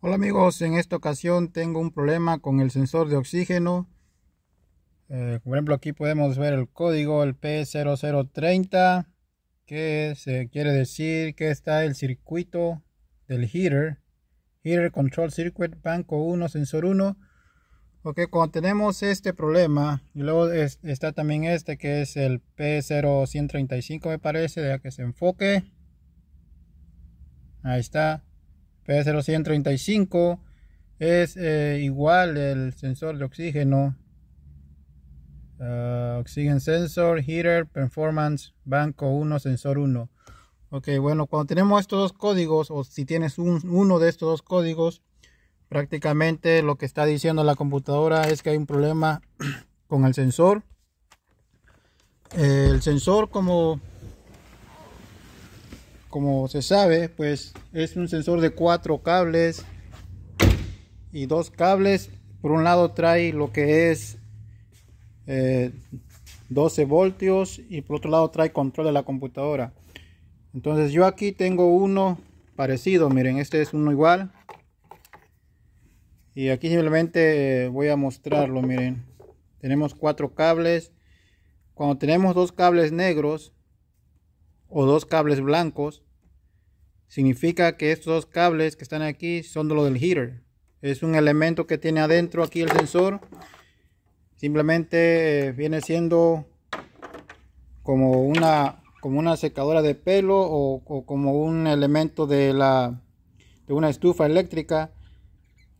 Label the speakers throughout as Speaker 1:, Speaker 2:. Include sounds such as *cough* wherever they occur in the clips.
Speaker 1: Hola amigos, en esta ocasión tengo un problema con el sensor de oxígeno. Eh, por ejemplo, aquí podemos ver el código, el P0030, que se quiere decir que está el circuito del heater, heater control circuit, banco 1, sensor 1. Ok, cuando tenemos este problema, y luego está también este que es el P0135 me parece, deja que se enfoque. Ahí está P0135 es eh, igual el sensor de oxígeno. Ah, oxygen sensor, heater, performance, banco 1, sensor 1. Ok, bueno, cuando tenemos estos dos códigos, o si tienes uno de estos dos códigos, prácticamente lo que está diciendo la computadora es que hay un problema *clears throat* con el sensor. El sensor, como como se sabe pues es un sensor de cuatro cables y dos cables por un lado trae lo que es 12 eh, voltios y por otro lado trae control de la computadora entonces yo aquí tengo uno parecido miren este es uno igual y aquí simplemente eh, voy a mostrarlo miren tenemos cuatro cables cuando tenemos dos cables negros o dos cables blancos significa que estos dos cables que están aquí son de lo del heater es un elemento que tiene adentro aquí el sensor simplemente eh, viene siendo como una como una secadora de pelo o, como un elemento de la de una estufa eléctrica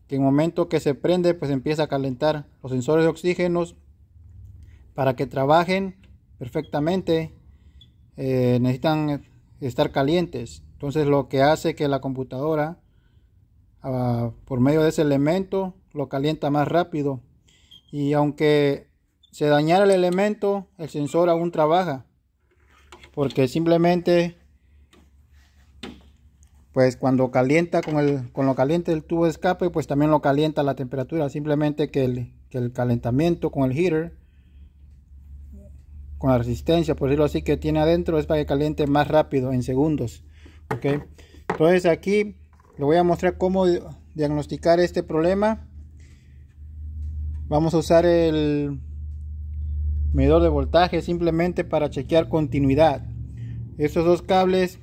Speaker 1: que en el momento que se prende pues empieza a calentar los sensores de oxígeno para que trabajen perfectamente eh, necesitan estar calientes entonces lo que hace que la computadora, ah, por medio de ese elemento, lo calienta más rápido. Y aunque se dañara el elemento, el sensor aún trabaja. Porque simplemente, pues cuando calienta con, el, con lo caliente del tubo de escape, pues también lo calienta la temperatura. Simplemente que el, que el calentamiento con el heater, con la resistencia, por decirlo así, que tiene adentro, es para que caliente más rápido, en segundos ok entonces aquí le voy a mostrar cómo diagnosticar este problema vamos a usar el medidor de voltaje simplemente para chequear continuidad estos dos cables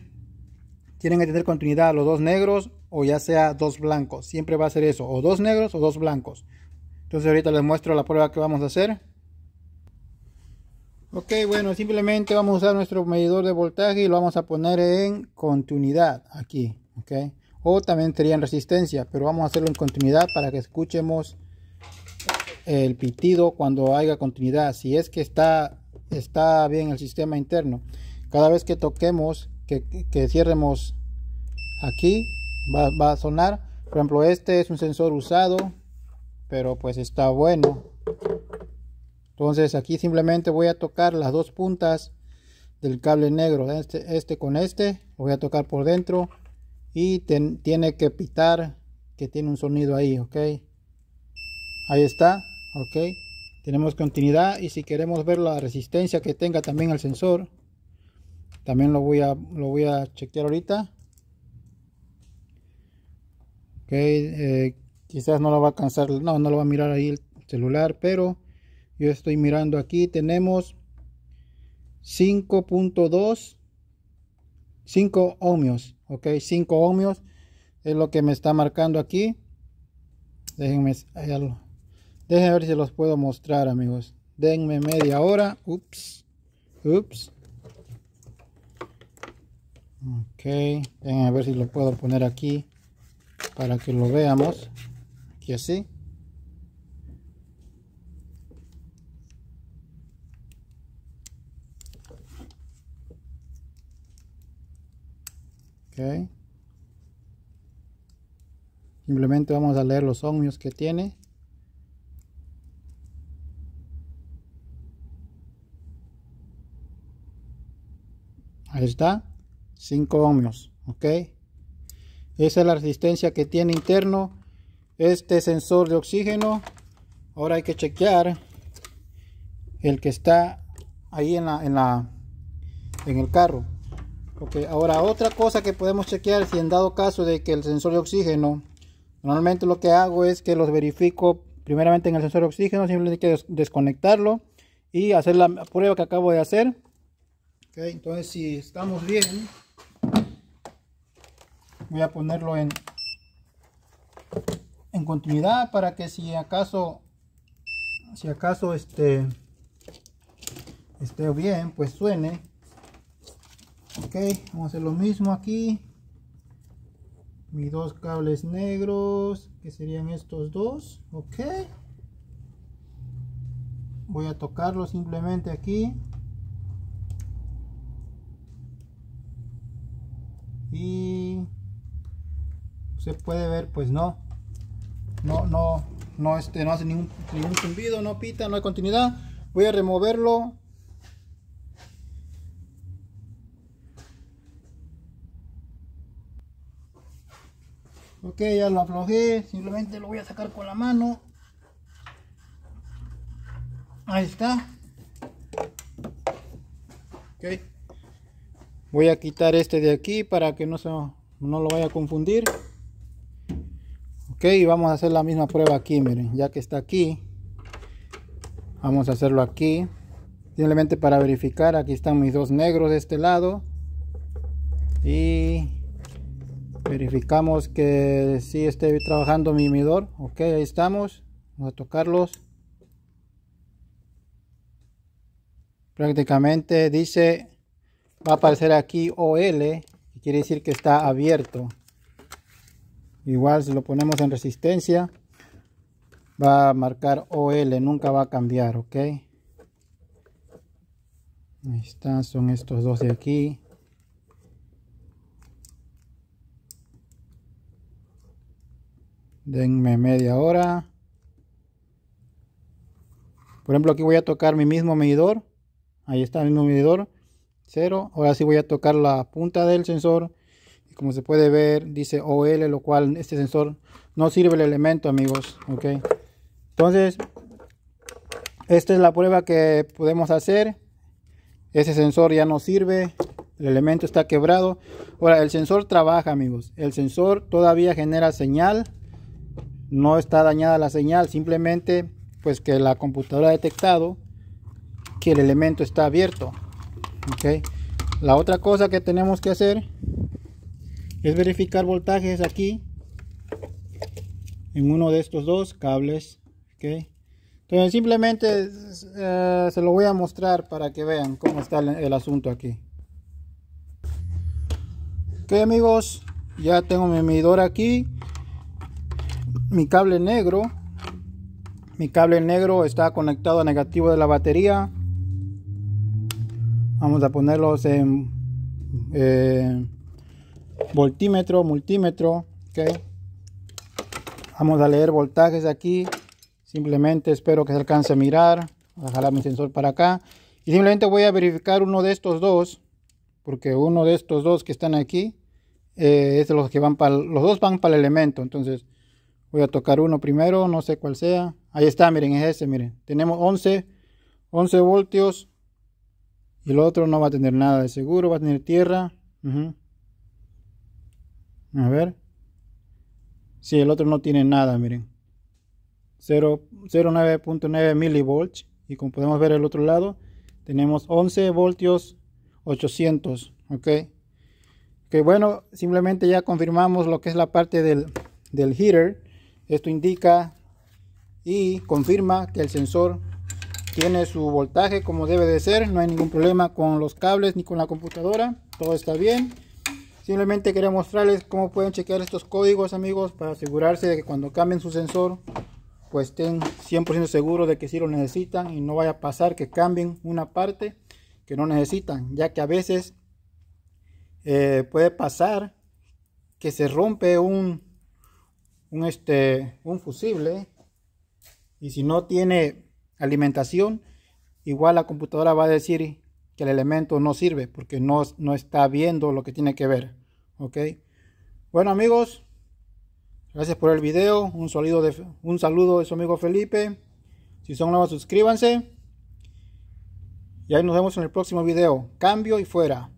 Speaker 1: tienen que tener continuidad los dos negros o ya sea dos blancos siempre va a ser eso o dos negros o dos blancos entonces ahorita les muestro la prueba que vamos a hacer Ok, bueno, simplemente vamos a usar nuestro medidor de voltaje y lo vamos a poner en continuidad aquí, ok. O también sería resistencia, pero vamos a hacerlo en continuidad para que escuchemos el pitido cuando haya continuidad. Si es que está, está bien el sistema interno. Cada vez que toquemos, que, cierremos aquí, va, va a sonar. Por ejemplo, este es un sensor usado, pero pues está bueno. Entonces aquí simplemente voy a tocar las dos puntas del cable negro, este, este con este, lo voy a tocar por dentro y tiene que pitar que tiene un sonido ahí, ok. Ahí está, ok. Tenemos continuidad y si queremos ver la resistencia que tenga también el sensor, también lo voy a, lo voy a chequear ahorita. Ok, eh, quizás no lo va a alcanzar, no, no lo va a mirar ahí el celular, pero yo estoy mirando aquí, tenemos 5.2, 5 ohmios, ok, 5 ohmios es lo que me está marcando aquí. Déjenme, déjenme ver si los puedo mostrar, amigos. Denme media hora. Ups, ups. Ok, déjenme ver si lo puedo poner aquí para que lo veamos. Aquí así. Simplemente vamos a leer los ohmios que tiene. Ahí está. 5 ohmios. Ok. Esa es la resistencia que tiene interno este sensor de oxígeno. Ahora hay que chequear el que está ahí en, la, en, la, en el carro. Ok, ahora otra cosa que podemos chequear si en dado caso de que el sensor de oxígeno, normalmente lo que hago es que los verifico primeramente en el sensor de oxígeno, simplemente hay que desconectarlo y hacer la prueba que acabo de hacer. Ok, entonces si estamos bien, voy a ponerlo en, en continuidad para que si acaso, si acaso este, esté bien, pues suene ok vamos a hacer lo mismo aquí mis dos cables negros que serían estos dos ok voy a tocarlo simplemente aquí y se puede ver pues no no no no este no hace ningún, ningún zumbido no pita no hay continuidad voy a removerlo ok ya lo aflojé simplemente lo voy a sacar con la mano ahí está ok voy a quitar este de aquí para que no se no lo vaya a confundir ok y vamos a hacer la misma prueba aquí miren ya que está aquí vamos a hacerlo aquí simplemente para verificar aquí están mis dos negros de este lado y verificamos que sí esté trabajando mi medidor ok ahí estamos vamos a tocarlos prácticamente dice va a aparecer aquí OL que quiere decir que está abierto igual si lo ponemos en resistencia va a marcar OL nunca va a cambiar ok ahí están son estos dos de aquí denme media hora por ejemplo aquí voy a tocar mi mismo medidor ahí está el mismo medidor cero. ahora sí voy a tocar la punta del sensor y como se puede ver dice OL lo cual este sensor no sirve el elemento amigos ok entonces esta es la prueba que podemos hacer ese sensor ya no sirve el elemento está quebrado ahora el sensor trabaja amigos el sensor todavía genera señal no está dañada la señal, simplemente pues que la computadora ha detectado que el elemento está abierto. La otra cosa que tenemos que hacer es verificar voltajes aquí en uno de estos dos cables. Okay. Entonces simplemente eh, se lo voy a mostrar para que vean cómo está el, el asunto aquí. Ok amigos, ya tengo mi medidor aquí mi cable negro. Mi cable negro está conectado a negativo de la batería. Vamos a ponerlos en eh, voltímetro, multímetro. Vamos a leer voltajes aquí. Simplemente espero que se alcance a mirar. Voy a jalar mi sensor para acá. Y simplemente voy a verificar uno de estos dos. Porque uno de estos dos que están aquí. Eh, es los que van para los dos van para el elemento. Entonces Voy a tocar uno primero, no sé cuál sea. Ahí está, miren, es ese, miren. Tenemos 11, 11 voltios. Y el otro no va a tener nada de seguro, va a tener tierra. A ver. Si sí, el otro no tiene nada, miren. 0.9.9 milivolts. Y como podemos ver el otro lado, tenemos 11 voltios 800. Ok. Que bueno, simplemente ya confirmamos lo que es la parte del, del heater esto indica y confirma que el sensor tiene su voltaje como debe de ser. No hay ningún problema con los cables ni con la computadora. Todo está bien. Simplemente quería mostrarles cómo pueden chequear estos códigos amigos para asegurarse de que cuando cambien su sensor pues estén 100% seguros de que sí lo necesitan y no vaya a pasar que cambien una parte que no necesitan, ya que a veces eh, puede pasar que se rompe un, este, un fusible y si no tiene alimentación, igual la computadora va a decir que el elemento no sirve porque no, no está viendo lo que tiene que ver. Ok. Bueno amigos, gracias por el vídeo Un saludo de, un saludo de su amigo Felipe. Si son nuevos, suscríbanse. Y ahí nos vemos en el próximo video. Cambio y fuera.